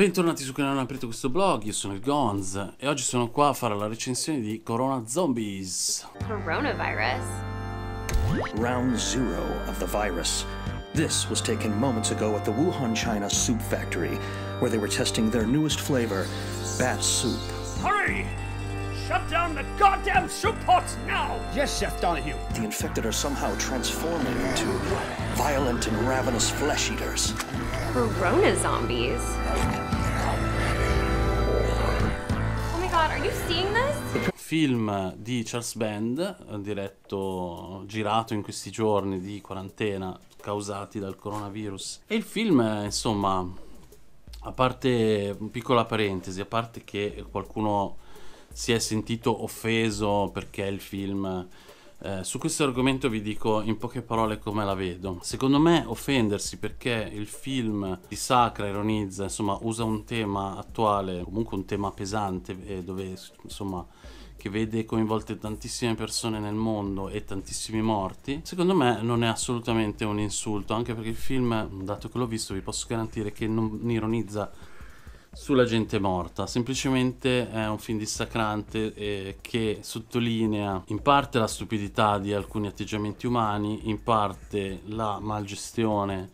Bentornati su canale, aprite questo blog, io sono il Gonz e oggi sono qua a fare la recensione di Corona Zombies. Coronavirus. Round zero of the virus. This was taken moments ago at the Wuhan, China soup factory, where they were testing their newest flavor, bat soup. Hurry! Shut down the goddamn soup pots now! Yes, Chef Donahue. The infected are somehow transforming into violent and ravenous flesh eaters. Corona zombies. Film di Charles Band, diretto, girato in questi giorni di quarantena causati dal coronavirus. E il film, insomma, a parte, piccola parentesi, a parte che qualcuno si è sentito offeso perché il film eh, su questo argomento vi dico in poche parole come la vedo. Secondo me offendersi perché il film dissacra, ironizza, insomma usa un tema attuale, comunque un tema pesante eh, dove insomma che vede coinvolte tantissime persone nel mondo e tantissimi morti, secondo me non è assolutamente un insulto, anche perché il film, dato che l'ho visto, vi posso garantire che non ironizza sulla gente morta, semplicemente è un film dissacrante eh, che sottolinea in parte la stupidità di alcuni atteggiamenti umani, in parte la malgestione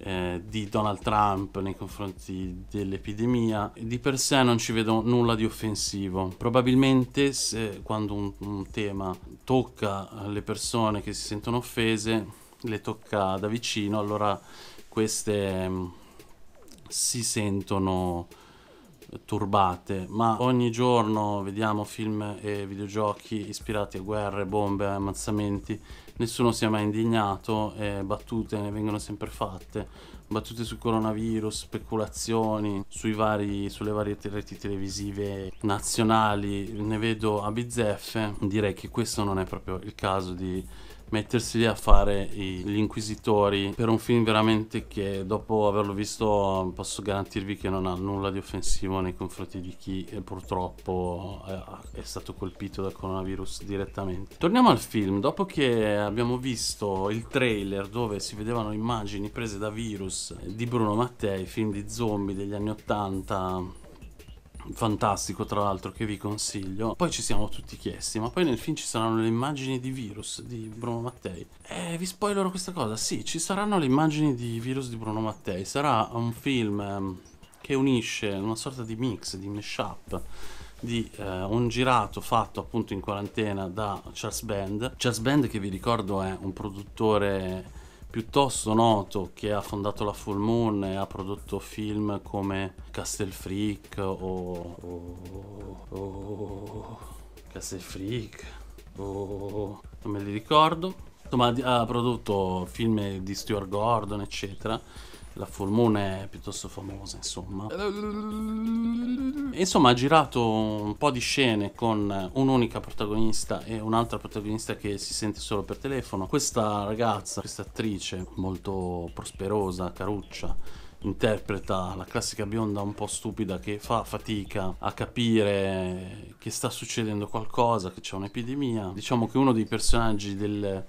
eh, di Donald Trump nei confronti dell'epidemia. Di per sé non ci vedo nulla di offensivo. Probabilmente se, quando un, un tema tocca le persone che si sentono offese, le tocca da vicino, allora queste mm, si sentono turbate, ma ogni giorno vediamo film e videogiochi ispirati a guerre, bombe, ammazzamenti, nessuno si è mai indignato e battute ne vengono sempre fatte, battute sul coronavirus, speculazioni vari, sulle varie reti televisive nazionali, ne vedo a bizzeffe, direi che questo non è proprio il caso di mettersi lì a fare i, gli inquisitori per un film veramente che dopo averlo visto posso garantirvi che non ha nulla di offensivo nei confronti di chi purtroppo è, eh, è stato colpito dal coronavirus direttamente. Torniamo al film, dopo che abbiamo visto il trailer dove si vedevano immagini prese da virus di Bruno Mattei, film di zombie degli anni 80 fantastico tra l'altro che vi consiglio. Poi ci siamo tutti chiesti, ma poi nel film ci saranno le immagini di Virus di Bruno Mattei. e eh, vi spoilerò questa cosa, sì, ci saranno le immagini di Virus di Bruno Mattei, sarà un film ehm, che unisce una sorta di mix, di mashup di eh, un girato fatto appunto in quarantena da Charles Band. Charles Band che vi ricordo è un produttore piuttosto noto che ha fondato la Full Moon e ha prodotto film come Castle Freak o, o, o Castle Freak o non me li ricordo insomma ha prodotto film di Stuart Gordon eccetera la Formone è piuttosto famosa, insomma. Insomma, ha girato un po' di scene con un'unica protagonista e un'altra protagonista che si sente solo per telefono. Questa ragazza, questa attrice molto prosperosa, caruccia, interpreta la classica bionda un po' stupida che fa fatica a capire che sta succedendo qualcosa, che c'è un'epidemia. Diciamo che uno dei personaggi del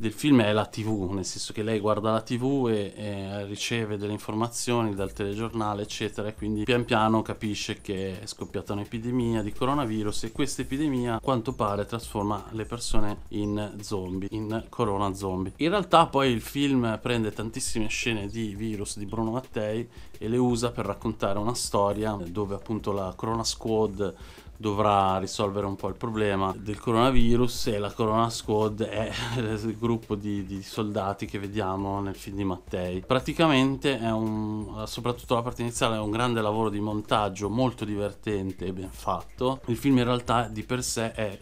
del film è la TV, nel senso che lei guarda la TV e, e, riceve delle informazioni dal telegiornale, eccetera, e quindi pian piano capisce che è scoppiata un'epidemia di coronavirus e questa epidemia a quanto pare trasforma le persone in zombie, in corona zombie. In realtà poi il film prende tantissime scene di virus di Bruno Mattei e le usa per raccontare una storia dove appunto la Corona Squad dovrà risolvere un po' il problema del coronavirus e la Corona Squad è il gruppo di, di soldati che vediamo nel film di Mattei. Praticamente è un, soprattutto la parte iniziale, è un grande lavoro di montaggio molto divertente e ben fatto. Il film in realtà di per sé è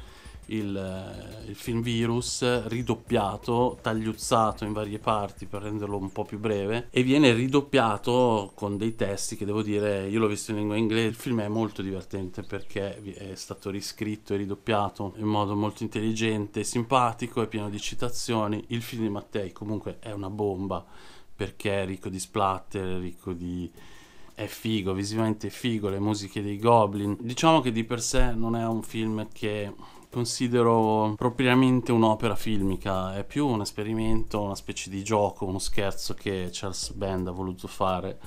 il, eh, il, film Virus ridoppiato, tagliuzzato in varie parti per renderlo un po' più breve e viene ridoppiato con dei testi che devo dire, io l'ho visto in lingua inglese, il film è molto divertente perché è stato riscritto e ridoppiato in modo molto intelligente, simpatico e pieno di citazioni. Il film di Mattei comunque è una bomba perché è ricco di splatter, ricco di è figo, visivamente figo, le musiche dei Goblin. Diciamo che di per sé non è un film che considero propriamente un'opera filmica, è più un esperimento, una specie di gioco, uno scherzo che Charles Band ha voluto fare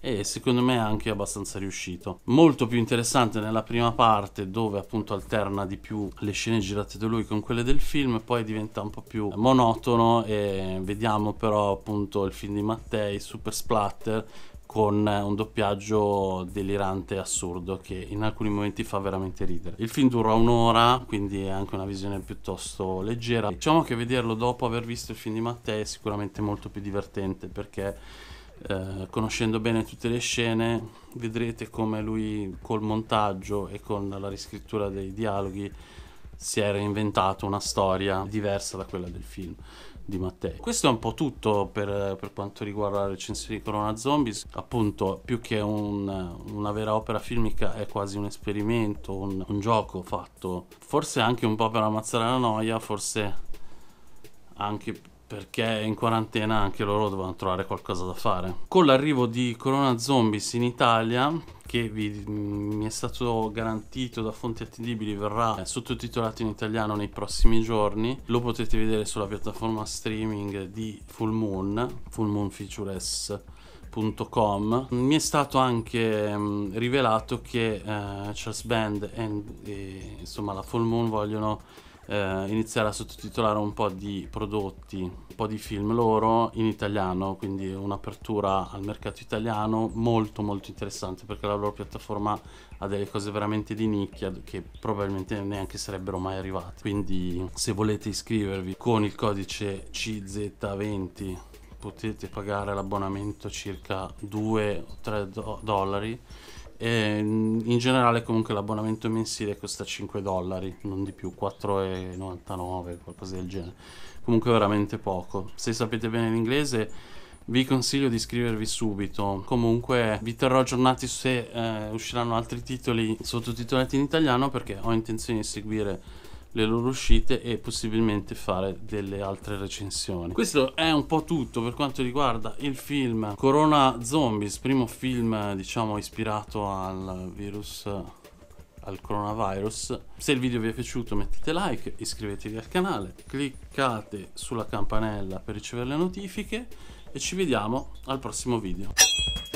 e secondo me è anche abbastanza riuscito. Molto più interessante nella prima parte dove appunto alterna di più le scene girate da lui con quelle del film, poi diventa un po' più monotono e vediamo però appunto il film di Mattei, Super Splatter, con eh, un doppiaggio delirante e assurdo che in alcuni momenti fa veramente ridere. Il film dura un'ora, quindi è anche una visione piuttosto leggera. Diciamo che vederlo dopo aver visto il film di Mattei è sicuramente molto più divertente perché eh, conoscendo bene tutte le scene vedrete come lui col montaggio e con la riscrittura dei dialoghi si era inventato una storia diversa da quella del film di Mattei. Questo è un po' tutto per, per quanto riguarda la recensione di Corona Zombies. Appunto, più che un, una vera opera filmica, è quasi un esperimento, un, un gioco fatto. Forse anche un po' per ammazzare la noia, forse anche perché in quarantena anche loro dovevano trovare qualcosa da fare. Con l'arrivo di Corona Zombies in Italia, che vi, mm, mi è stato garantito da fonti attendibili, verrà eh, sottotitolato in italiano nei prossimi giorni, lo potete vedere sulla piattaforma streaming di Full Moon, Full Moon Feature S mi è stato anche mh, mm, rivelato che uh, Charles Band and, e, insomma la Full Moon vogliono eh, iniziare a sottotitolare un po' di prodotti, un po' di film loro in italiano, quindi un'apertura al mercato italiano molto molto interessante perché la loro piattaforma ha delle cose veramente di nicchia che probabilmente neanche sarebbero mai arrivate. Quindi se volete iscrivervi con il codice CZ20 potete pagare l'abbonamento circa 2 o 3 do dollari e mm, in generale comunque l'abbonamento mensile costa 5 dollari, non di più, 4,99, qualcosa del genere. Comunque veramente poco. Se sapete bene l'inglese vi consiglio di iscrivervi subito. Comunque vi terrò aggiornati se eh, usciranno altri titoli sottotitolati in italiano perché ho intenzione di seguire le loro uscite e possibilmente fare delle altre recensioni. Questo è un po' tutto per quanto riguarda il film Corona Zombies, primo film diciamo ispirato al virus al coronavirus. Se il video vi è piaciuto mettete like, iscrivetevi al canale, cliccate sulla campanella per ricevere le notifiche e ci vediamo al prossimo video.